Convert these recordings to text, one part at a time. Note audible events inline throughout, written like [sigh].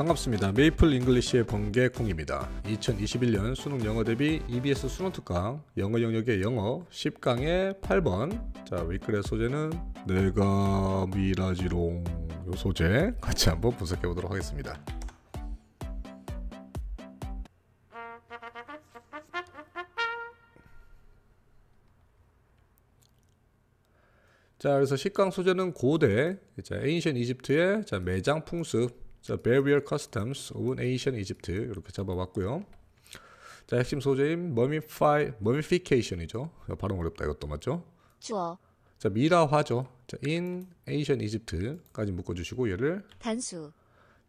반갑습니다. 메이플 잉글리시의 번개콩입니다. 2021년 수능 영어 대비 EBS 수능특강 영어 영역의 영어 10강의 8번 자 위클의 소재는 내가 미라지롱 요 소재 같이 한번 분석해 보도록 하겠습니다. 자 그래서 10강 소재는 고대 자, 에인션 이집트의 매장 풍습 자, Barrier Customs of Ancient Egypt 이렇게 잡아봤고요. 자, 핵심 소재인 mummify, mummification이죠. 발음 어렵다 이것도 맞죠? 주어. 자, 미라화죠. 자, in Ancient Egypt까지 묶어주시고 얘를 단수.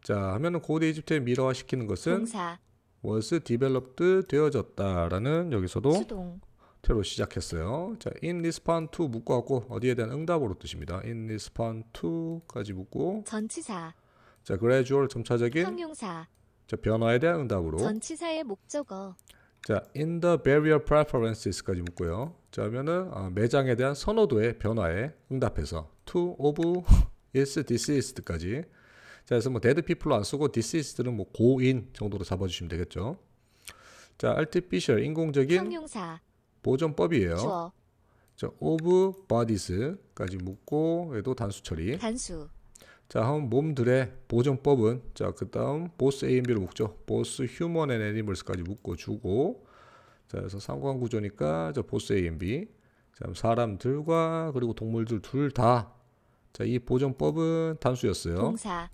자, 하면은 고대 이집트에 미라화 시키는 것은 동사. was developed 되어졌다라는 여기서도 수동. 태로 시작했어요. 자, in response to 묶어갖고 어디에 대한 응답으로 뜻입니다. in response to까지 묶고 전치사 자, gradual 점차적인 형용사. 자, 변화에 대한 응답으로 전치사의 목적어. 자, in the barrier preferences까지 묻고요. 자, 그러면은 아, 매장에 대한 선호도의 변화에 응답해서 to of is deceased까지. 자, 그래서 뭐 dead people로 안 쓰고 deceased는 뭐 고인 정도로 잡아 주시면 되겠죠. 자, artificial 인공적인 형용사. 보존법이에요. 주어. 자, of bodies까지 묻고 얘도 단수 처리. 단수. 자, 그럼 몸들의 보존법은 자, 그 다음 보스 a m b 를 묶죠. 보스 휴먼 앤 애니멀스까지 묶어주고 자, 그래서 상관구조니까 자, 보스 AMB 자, 사람들과 그리고 동물들 둘 다 자, 이 보존법은 단수였어요. 동사,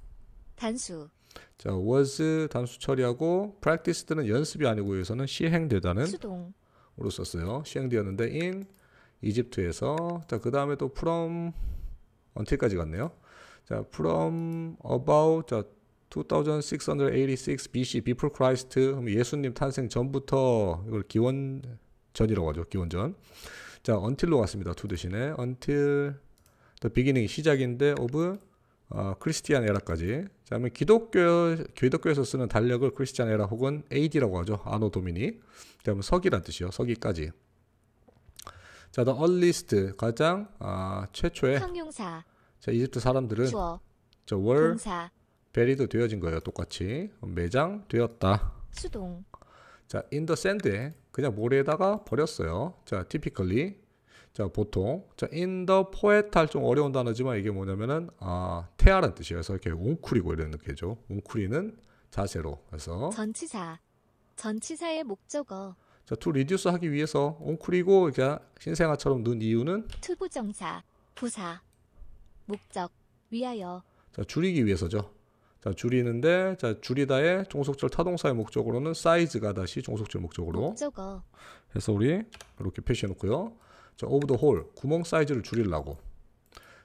단수 자, was 단수 처리하고 practiced는 연습이 아니고 여기서는 시행되다는 수동 으로 썼어요. 시행되었는데 in 이집트에서 자, 그 다음에 또 from 언틸까지 갔네요. 자, from about 자, 2686 BC before Christ 예수님 탄생 전부터 이걸 기원전이라고 하죠. 기원전. 자, until로 갔습니다. to 대신에 until the beginning 시작인데 of 어, 크리스티안 에라까지. 자, 그러면 기독교 기독교에서 쓰는 달력을 크리스티안 에라 혹은 AD라고 하죠. 아노 도미니. 그다음 서기란 뜻이요. 서기까지. 자, the earliest 가장 아, 최초의 형용사 자, 이집트 사람들은 저 월, 베리도 되어진 거예요. 똑같이 매장 되었다. 수동. 자, 인더 샌드에 그냥 모래에다가 버렸어요. 자, typically 자, 보통 자, 인더 포에탈 좀 어려운 단어지만 이게 뭐냐면은 아, 태아란 뜻이에요. 그래서 이렇게 웅크리고 이런 느낌이죠. 웅크리는 자세로. 그래서 전치사. 전치사의 목적어. 자, 투 리듀스 하기 위해서 웅크리고 그러니까 신생아처럼 눈 이유는 투부정사, 부사. 목적, 위하여. 자, 줄이기 위해서죠. 자, 줄이는데 자, 줄이다의 종속절 타동사의 목적으로는 사이즈가 다시 종속절 목적으로. 목적어. 해서 우리 이렇게 표시해 놓고요. 자, 오브 더 홀, 구멍 사이즈를 줄이려고.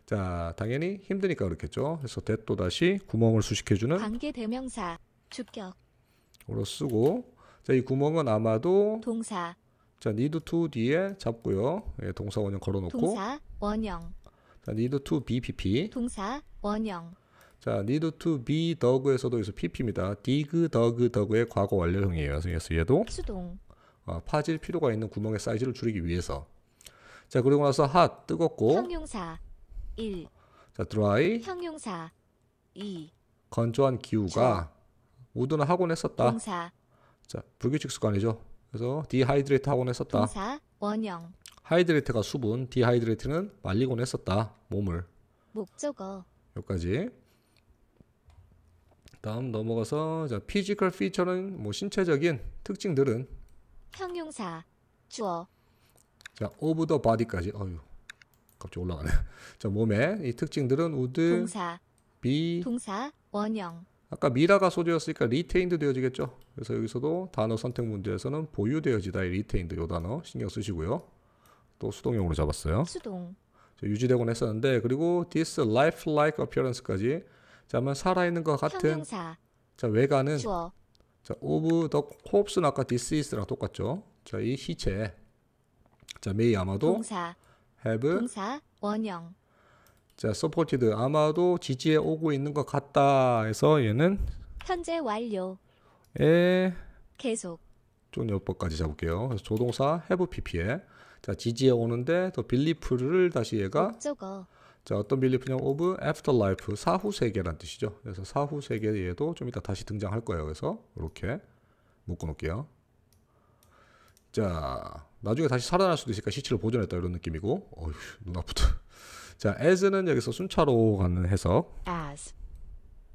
자, 당연히 힘드니까 그렇겠죠. 그래서 대또 다시 구멍을 수식해 주는 관계 대명사 주격. 으로 쓰고 자, 이 구멍은 아마도 동사. 자, need to 뒤에 잡고요. 예, 동사 원형 걸어 놓고 동사 원형 자, need to be PP. 동사 원형. 자, need to be d o 에서도 여기서 PP입니다. dig dog d 의 과거 완료형이에요. 그래서 얘도 수동. 어, 파질 필요가 있는 구멍의 사이즈를 줄이기 위해서. 자, 그리고 나서 hot 뜨겁고 형용사 1. 자, dry 형용사 2. 건조한 기후가 우드는 하곤 했었다. 동사. 자, 불규칙 습관이죠. 그래서 dehydrate 하곤 했었다. 동사 원형. 하이드레이트가 수분, 디하이드레이트는 말리곤 했었다. 몸을. 목적어. 여기까지. 다음 넘어가서 자, 피지컬 피처는 뭐 신체적인 특징들은 형용사 주어. 자, 오브 더 바디까지. 어유. 갑자기 올라가네. [laughs] 자, 몸의 이 특징들은 우드 동사 비 동사 원형 아까 미라가 소재였으니까 리테인드 되어지겠죠. 그래서 여기서도 단어 선택 문제에서는 보유되어지다의 리테인드 요 단어 신경 쓰시고요. 또 수동형으로 잡았어요. 수동. 유지되곤 했었는데 그리고 this lifelike appearance까지 자면 살아있는 것 같은 형용사. 자 외관은 주어. 자 of the corpse는 아까 this is랑 똑같죠. 자이 시체 자 may 아마도 동사. have 동사 원형 자 supported 아마도 지지해 오고 있는 것 같다 해서 얘는 현재 완료 에 계속 조건요법까지 잡을게요. 그래서 조동사 have pp에 자 지지에 오는데 또 빌리프를 다시 얘가 저거. 자 어떤 빌리프냐 of afterlife 사후 세계란 뜻이죠. 그래서 사후 세계 에도좀 이따 다시 등장할 거예요. 그래서 이렇게 묶어놓을게요. 자 나중에 다시 살아날 수도 있으니까 시체를 보존했다 이런 느낌이고 어휴 눈 아프다. 자 as는 여기서 순차로 가는 해석. as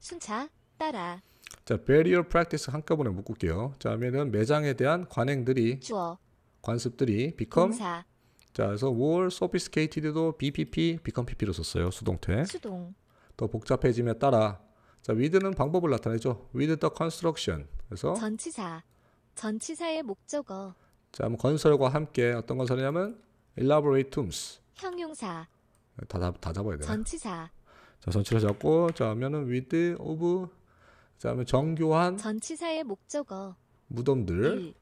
순차 따라 자, barrier practice 한꺼번에 묶을게요. 자, 하면은 매장에 대한 관행들이 주어 관습들이 become 동사 자, 그래서 were sophisticated도 BPP, become PP로 썼어요. 수동태. 수동 더 복잡해짐에 따라 자, with는 방법을 나타내죠. with the construction. 그래서 전치사 전치사의 목적어 자, 한번 건설과 함께 어떤 건설이냐면 elaborate tombs. 형용사 다, 잡- 다 잡아야 돼요. 전치사 자, 전체를 잡고 자, 하면은 with of 그다음에 정교한 전치사의 목적어 무덤들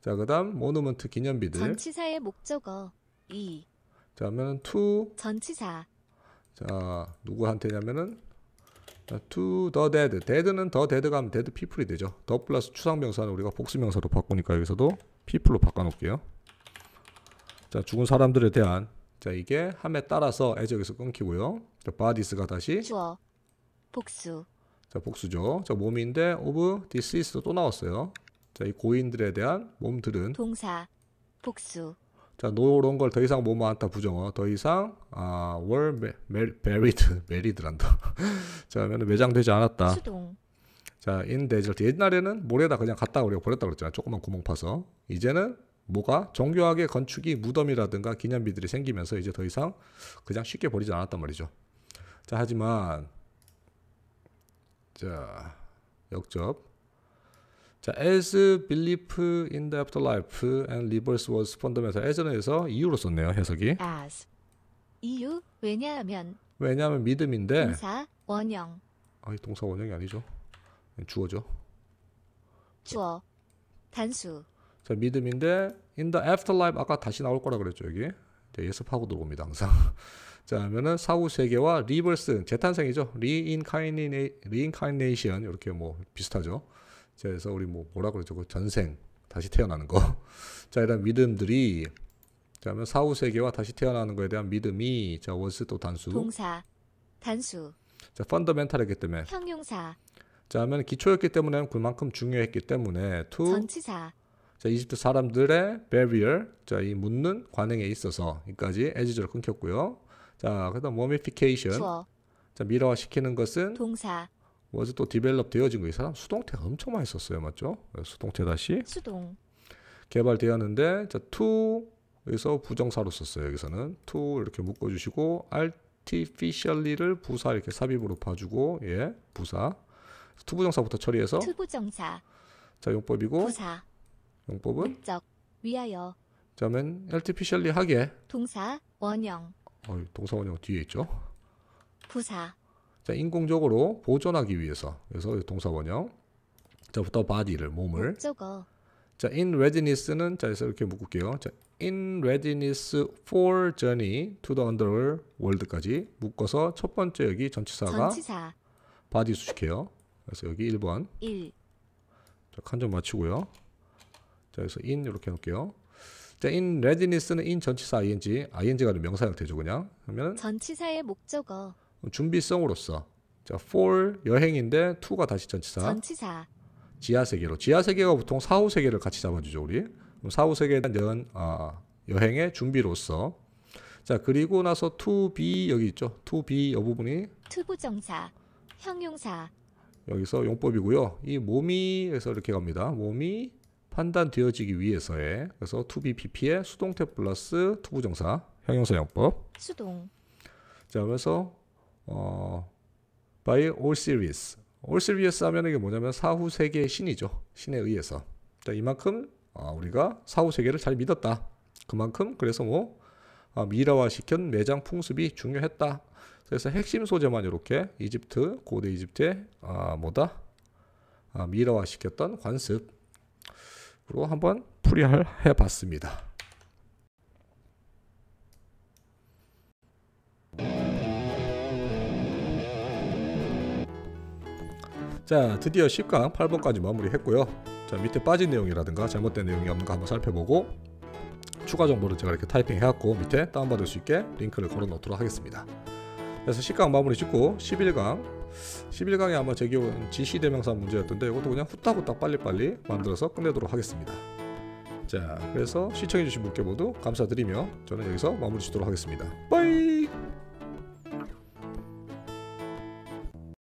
자 그다음 모노먼트 기념비들 전치사의 목적어 2. 자면 to 전치사 자 누구한테냐면은 to the d e 는더데드가 하면 데드 피플이 되죠 더 플러스 추상명사는 우리가 복수명사로 바꾸니까 여기서도 피플로 바꿔놓을게요 자 죽은 사람들에 대한 자 이게 함에 따라서 애적에서 끊기고요 바디스가 다시 주어 복수 자, 복수죠. 자, 몸인데 오브 디스이스도 또 나왔어요. 자, 이 고인들에 대한 몸들은 동사 복수. 자, 노런 걸 더 이상 못 안타 부정어. 더 이상 아, were buried, buried란다. [laughs] [laughs] 자, 그러면 매장되지 않았다. 수동. 자, in desert. 옛날에는 모래다 그냥 갖다 우리고 버렸다 그랬잖아 조그만 구멍 파서. 이제는 뭐가 정교하게 건축이 무덤이라든가 기념비들이 생기면서 이제 더 이상 그냥 쉽게 버리지 않았단 말이죠. 자, 하지만 자, 역접. 자, as belief in the afterlife and reverse was fundamental. as는 서 이유로 썼네요, 해석이. as. 이유, 왜냐하면. 왜냐하면 믿음인데. 동사, 원형. 아니, 동사 원형이 아니죠. 주어죠. 주어. 단수. 자, 믿음인데 in the afterlife 아까 다시 나올 거라 그랬죠, 여기. 예습하고 들어옵니다, 항상. 자, 그러면은 사후 세계와 리버스, 재탄생이죠. 리인카이네, 리인카이네이션, 이렇게 뭐 비슷하죠. 그래서 우리 뭐 뭐라 그러죠. 그 전생, 다시 태어나는 거. [laughs] 자, 이런 믿음들이, 자, 그러면 사후 세계와 다시 태어나는 거에 대한 믿음이, 자, 원스 또 단수. 동사, 단수. 자, 펀더멘탈 했기 때문에. 형용사. 자, 하면 기초였기 때문에 그만큼 중요했기 때문에. 투. 전치사. 자, 이집트 사람들의 barrier, 자, 이 묻는 관행에 있어서, 여기까지 애지절로 끊겼고요. 자, 그다음 머미피케이션. 자, 미러화 시키는 것은 동사. 뭐지 또 디벨롭 되어진 거이 사람 수동태 엄청 많이 썼어요, 맞죠? 네, 수동태 다시. 수동. 개발되었는데 자, to 여기서 부정사로 썼어요. 여기서는 to 이렇게 묶어 주시고 artificially를 부사 이렇게 삽입으로 봐주고 예, 부사. to 부정사부터 처리해서 to 부정사. 자, 용법이고 부사. 용법은 목적 위하여. 자면 그 artificially 하게 동사 원형 어, 동사원형 뒤에 있죠. 부사. 자, 인공적으로 보존하기 위해서. 그래서 동사원형. 자부터 body를 몸을. 목적어. 자, in readiness는 자, 그래서 이렇게 묶을게요. 자, in readiness for journey to the underworld까지 묶어서 첫 번째 여기 전치사가 전치사. body 수식해요. 그래서 여기 1번. 1. 자, 칸좀 맞추고요. 자, 그래서 in 이렇게 놓을게요. 자, in readiness는 in 전치사 ing, ing가 명사 형태죠, 그냥. 그러면 전치사의 목적어. 준비성으로서. 자, for 여행인데 to가 다시 전치사. 전치사. 지하 세계로. 지하 세계가 보통 사후 세계를 같이 잡아주죠, 우리. 그럼 사후 세계에 대한 아, 여행의 준비로서. 자, 그리고 나서 to be 여기 있죠. to be 여 부분이 투부정사, 형용사. 여기서 용법이고요. 이 몸이 에서 이렇게 갑니다. 몸이 판단되어지기 위해서의 그래서 투비 BP의 수동태 플러스 투부정사 형용사 영법 수동 자 그래서 어 by all series all series 하면 이게 뭐냐면 사후 세계의 신이죠 신에 의해서 자 이만큼 어, 우리가 사후 세계를 잘 믿었다 그만큼 그래서 뭐 아, 미라화 시킨 매장 풍습이 중요했다 그래서 핵심 소재만 이렇게 이집트 고대 이집트의 아 뭐다 아, 미라화 시켰던 관습 그리고 한번 풀이를 해봤습니다. 자 드디어 10강 8번까지 마무리했고요. 자 밑에 빠진 내용이라든가 잘못된 내용이 없는가 한번 살펴보고 추가 정보를 제가 이렇게 타이핑해갖고 밑에 다운받을 수 있게 링크를 걸어놓도록 하겠습니다. 그래서 10강 마무리 짓고 11강 11강이 아마 제 기억은 지시대명사 문제였던데 이것도 그냥 후딱후딱 빨리빨리 만들어서 끝내도록 하겠습니다. 자 그래서 시청해주신 분께 모두 감사드리며 저는 여기서 마무리 짓도록 하겠습니다. 빠이